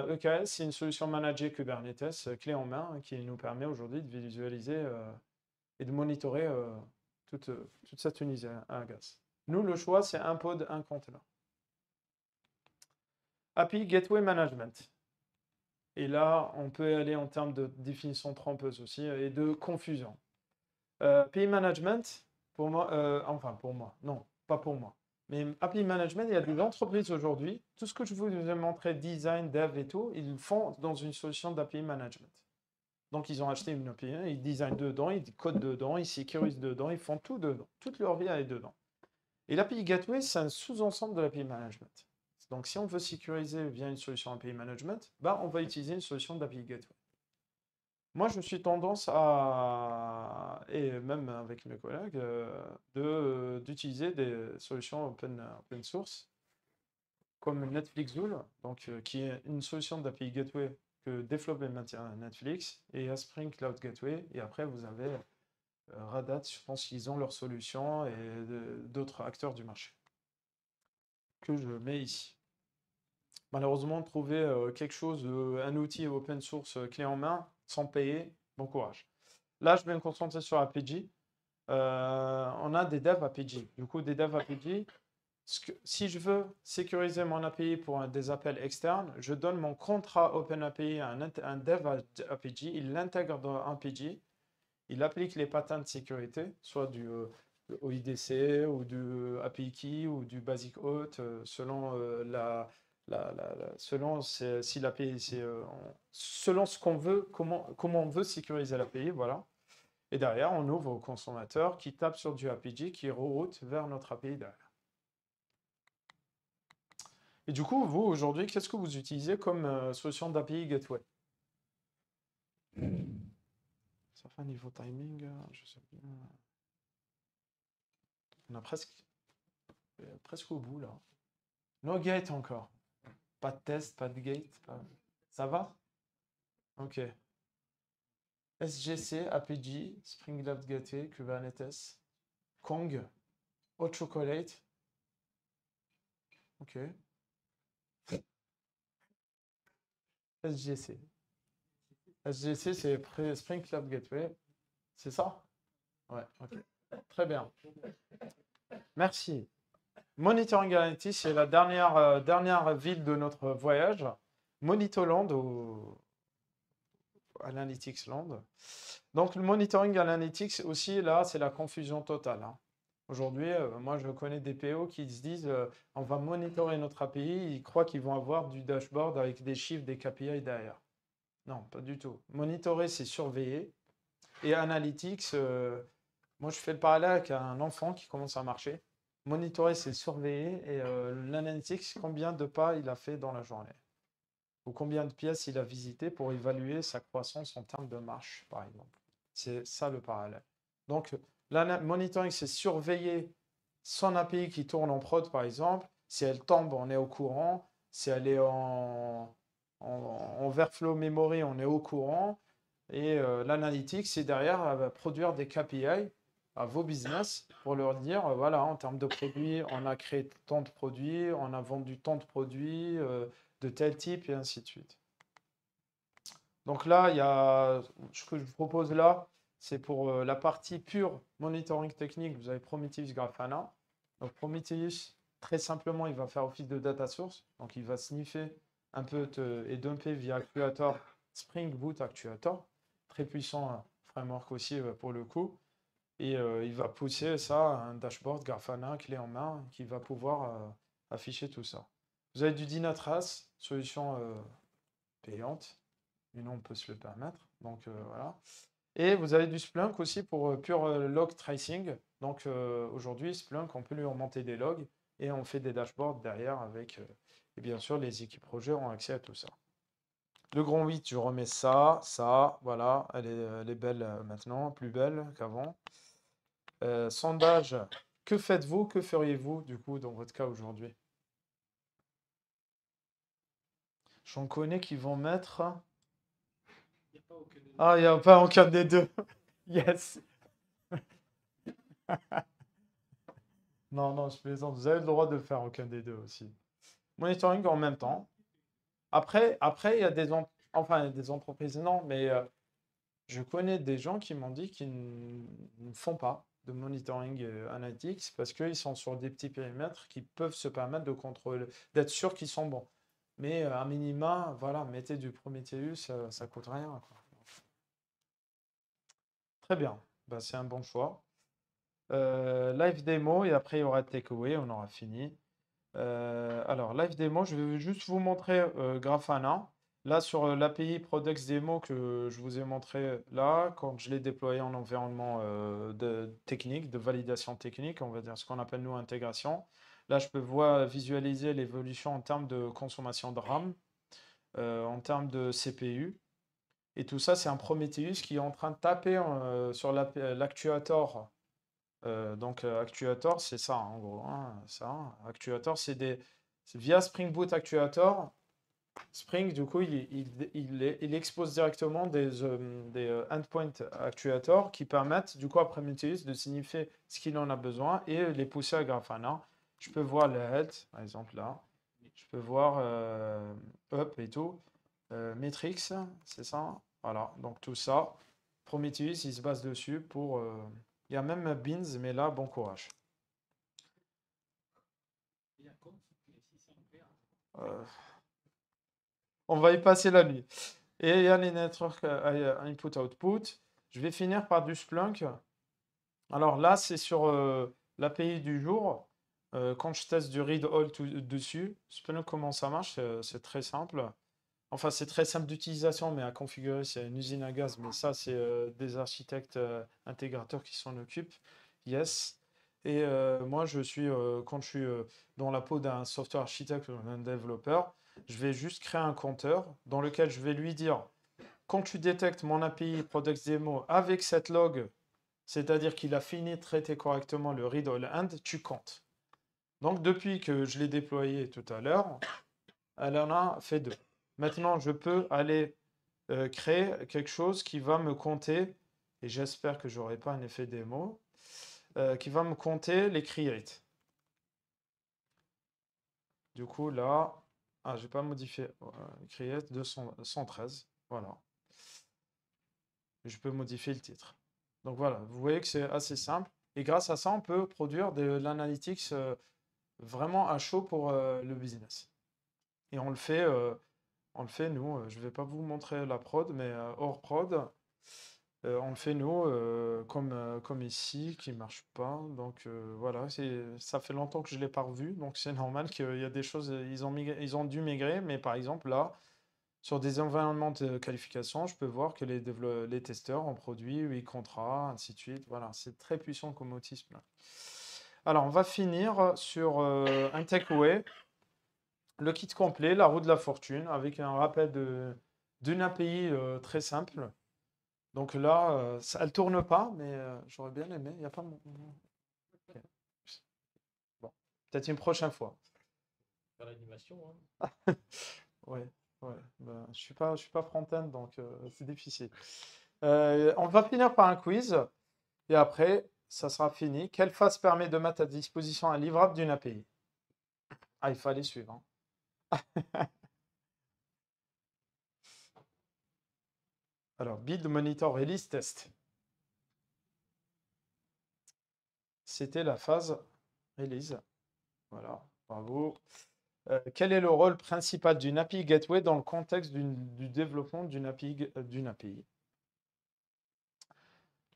EKS, e c'est une solution managée Kubernetes clé en main hein, qui nous permet aujourd'hui de visualiser et de monitorer toute, toute cette Tunisie à gaz. Nous, le choix, c'est un pod, un compte-là. API Gateway Management. Et là, on peut aller en termes de définition trompeuse aussi euh, et de confusion. Euh, API Management, pour moi, euh, enfin pour moi, non, pas pour moi. Mais API Management, il y a des entreprises aujourd'hui, tout ce que je vous ai montré, design, dev et tout, ils le font dans une solution d'API Management. Donc, ils ont acheté une API, ils designent dedans, ils codent dedans, ils sécurisent dedans, ils font tout dedans. Toute leur vie est dedans. Et l'API Gateway, c'est un sous-ensemble de l'API Management. Donc, si on veut sécuriser via une solution API Management, bah, on va utiliser une solution d'API Gateway. Moi, je suis tendance à, et même avec mes collègues, euh, euh, d'utiliser des solutions open, open, source, comme Netflix Zool, donc, euh, qui est une solution d'API Gateway que développe et maintient Netflix, et Spring Cloud Gateway, et après, vous avez euh, Radat, je pense qu'ils ont leur solution et d'autres acteurs du marché que je mets ici. Malheureusement, trouver euh, quelque chose, euh, un outil open source clé en main sans payer, bon courage. Là, je vais me concentrer sur APG. on a des devs APG. Du coup, des devs APG, si je veux sécuriser mon API pour des appels externes, je donne mon contrat API à un, dev APG, il l'intègre dans APG il applique les patins de sécurité, soit du euh, OIDC ou du API Key ou du Basic Auth, euh, selon euh, la, selon si selon ce qu'on veut, comment, comment on veut sécuriser l'API, voilà. Et derrière, on ouvre au consommateur qui tape sur du API qui reroute vers notre API derrière. Et du coup, vous, aujourd'hui, qu'est-ce que vous utilisez comme solution d'API Gateway niveau timing, euh, je sais bien. On a presque, euh, presque au bout là. No gate encore. Pas de test, pas de gate. Ça va Ok. SGC, APG, Spring Lab Gate, Kubernetes, Kong, Hot Chocolate. Ok. SGC. SGC, c'est Spring Cloud Gateway. C'est ça Ouais, ok. Très bien. Merci. Monitoring Analytics, c'est la dernière, euh, dernière ville de notre voyage. Monitoland ou Analytics Land. Donc, le Monitoring Analytics aussi, là, c'est la confusion totale. Hein. Aujourd'hui, euh, moi, je connais des PO qui se disent euh, on va monitorer notre API ils croient qu'ils vont avoir du dashboard avec des chiffres, des KPI derrière. Non, pas du tout. Monitorer, c'est surveiller. Et analytics, euh, moi je fais le parallèle avec un enfant qui commence à marcher. Monitorer, c'est surveiller. Et euh, l'analytics, combien de pas il a fait dans la journée Ou combien de pièces il a visité pour évaluer sa croissance en termes de marche, par exemple. C'est ça le parallèle. Donc, monitoring, c'est surveiller son API qui tourne en prod, par exemple. Si elle tombe, on est au courant. Si elle est en, en, en Memory, on est au courant. Et euh, l'analytique, c'est derrière va produire des KPI à vos business pour leur dire, euh, voilà, en termes de produits, on a créé tant de produits, on a vendu tant de produits euh, de tel type et ainsi de suite. Donc là, il y a ce que je vous propose là, c'est pour la partie pure monitoring technique, vous avez Prometheus Grafana. Donc Prometheus, très simplement, il va faire office de data source. Donc il va sniffer un peu te, dumpé via Actuator, Spring Boot Actuator, très puissant hein, framework aussi euh, pour le coup. Et euh, il va pousser ça un dashboard Grafana clé en main qui va pouvoir euh, afficher tout ça. Vous avez du Dynatrace, solution payante, mais non, on peut se le permettre. Donc voilà. Et vous avez du Splunk aussi pour pure log tracing. Donc aujourd'hui, Splunk, on peut lui remonter des logs et on fait des dashboards derrière avec et bien sûr, les équipes projets ont accès à tout ça. Le grand 8, je remets ça, ça, voilà, elle est, belle euh, maintenant, plus belle qu'avant. Euh, sondage, que faites-vous, que feriez-vous du coup dans votre cas aujourd'hui J'en connais qui vont mettre... Ah, il n'y a pas aucun des deux. yes. non, non, je plaisante. Vous avez le droit de faire aucun des deux aussi monitoring en même temps. Après, après il y a des, enfin, des entreprises, non, mais euh, je connais des gens qui m'ont dit qu'ils ne font pas de monitoring euh, analytics parce qu'ils sont sur des petits périmètres qui peuvent se permettre de contrôler, d'être sûr qu'ils sont bons. Mais euh, un minima, voilà, mettez du Prometheus, ça, ça coûte rien. Très bien, bah, c'est un bon choix. live démo et après il y aura takeaway, on aura fini. Euh, alors, live démo, je vais juste vous montrer euh, Grafana. Là, sur euh, l'API Prodex Demo que je vous ai montré là, quand je l'ai déployé en environnement de, technique, de validation technique, on va dire ce qu'on appelle nous intégration. Là, je peux voir, visualiser l'évolution en termes de consommation de RAM, en termes de CPU. Et tout ça, c'est un Prometheus qui est en train de taper sur l'actuator euh, donc euh, Actuator, c'est ça hein, en gros. Hein, ça, hein. Actuator, c'est des via Spring Boot Actuator. Spring, du coup, il, il, il, expose directement des, euh, des endpoints Actuator qui permettent, du coup, après Prometheus de signifier ce qu'il en a besoin et les pousser à Grafana. Je peux voir le head, par exemple, là. Je peux voir up et tout. Matrix, c'est ça. Voilà, donc tout ça. Prometheus, il se base dessus pour, il y a même Beans, mais là, bon courage. Euh, on va y passer la nuit. Et euh, il y a les networks input-output. Je vais finir par du Splunk. Alors là, c'est sur euh, l'API du jour. quand je teste du read-all dessus, Splunk, comment ça marche C'est très simple. Enfin, c'est très simple d'utilisation, mais à configurer, c'est une usine à gaz. Mais ça, c'est euh, des architectes euh, intégrateurs qui s'en occupent. Yes. Et euh, moi, je suis, quand je suis dans la peau d'un software architecte ou d'un développeur, je vais juste créer un compteur dans lequel je vais lui dire quand tu détectes mon API Product Demo avec cette log, c'est-à-dire qu'il a fini de traiter correctement le read all end, tu comptes. Donc, depuis que je l'ai déployé tout à l'heure, elle en a fait deux. Maintenant, je peux aller euh, créer quelque chose qui va me compter, et j'espère que je n'aurai pas un effet démo, euh, qui va me compter les create. Du coup, là, ah, n'ai pas modifié euh, create 213. Voilà. Je peux modifier le titre. Donc voilà, vous voyez que c'est assez simple. Et grâce à ça, on peut produire de, de l'analytics euh, vraiment à chaud pour le business. Et on le fait on le fait nous. Euh, je vais pas vous montrer la prod, mais euh, hors prod, euh, on le fait nous, comme, comme ici, qui marche pas. Donc voilà, ça fait longtemps que je l'ai pas revu, donc c'est normal qu'il y a des choses, ils ont, ils ont dû migrer, mais par exemple là, sur des environnements de qualification, je peux voir que les, les testeurs ont produit 8 contrats, ainsi de suite. Voilà, c'est très puissant comme autisme. Alors, on va finir sur un takeaway le kit complet, la roue de la fortune, avec un rappel d'une API euh, très simple. Donc là, elle euh, elle tourne pas, mais euh, j'aurais bien aimé. Bon, peut-être une prochaine fois. l'animation. Hein. ouais, ouais. Ben, je suis pas, suis pas front-end, donc c'est difficile. on va finir par un quiz, et après, ça sera fini. Quelle phase permet de mettre à disposition un livrable d'une API ah, il fallait suivre. Hein. Alors, build monitor release test. C'était la phase release. Voilà, bravo. Euh, quel est le rôle principal d'une API Gateway dans le contexte du développement d'une API, euh,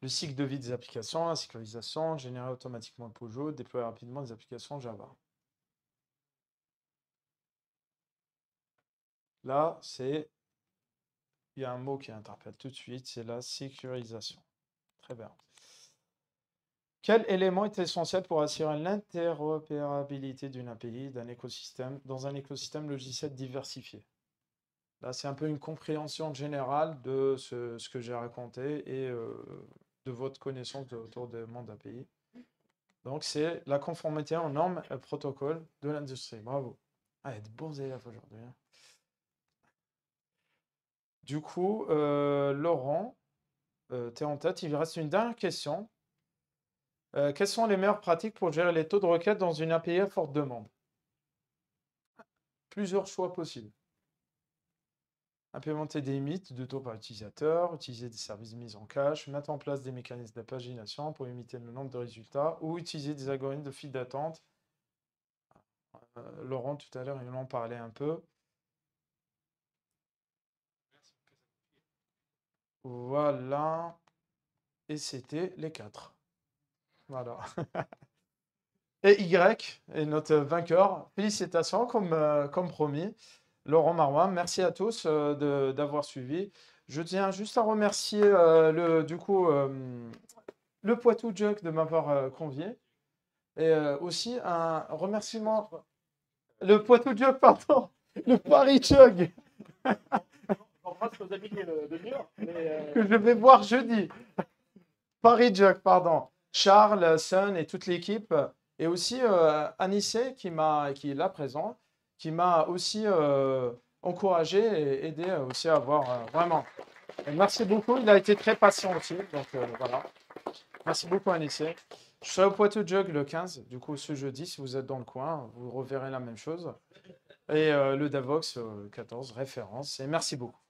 Le cycle de vie des applications, la sécurisation, générer automatiquement le Pojo, déployer rapidement des applications Java. Là, c'est il y a un mot qui interpelle tout de suite, c'est la sécurisation. Très bien. Quel élément est essentiel pour assurer l'interopérabilité d'une API, d'un écosystème, dans un écosystème logiciel diversifié Là, c'est un peu une compréhension générale de ce, que j'ai raconté et euh, de votre connaissance autour du monde API. Donc, c'est la conformité aux normes et protocoles de l'industrie. Bravo. Ah, a bons élèves aujourd'hui. Hein. Du coup, euh, Laurent, euh, tu es en tête. Il reste une dernière question. Euh, quelles sont les meilleures pratiques pour gérer les taux de requête dans une API à forte demande Plusieurs choix possibles. Implémenter des limites de taux par utilisateur, utiliser des services de mise en cache, mettre en place des mécanismes de pagination pour limiter le nombre de résultats ou utiliser des algorithmes de file d'attente. Laurent, tout à l'heure, il en parlait un peu. Voilà. Et c'était les quatre. Voilà. et Y est notre vainqueur. Félicitations, comme, euh, comme promis. Laurent Marouin, merci à tous euh, d'avoir suivi. Je tiens juste à remercier euh, le, du coup le Poitou Jug de m'avoir convié. Et aussi un remerciement. Le Poitou Jug, pardon. Le Paris Jug. de euh, que je vais voir jeudi. Paris Jack, pardon. Charles, Sun et toute l'équipe. Et aussi euh, Anissé, qui, qui est là présent, qui m'a aussi euh, encouragé et aidé aussi à voir vraiment. merci beaucoup. Il a été très patient aussi. Donc voilà. Merci beaucoup, Anissé. Je serai au Poitou Jug le 15. Du coup, ce jeudi, si vous êtes dans le coin, vous reverrez la même chose. Et le Davox 14, référence. Et merci beaucoup.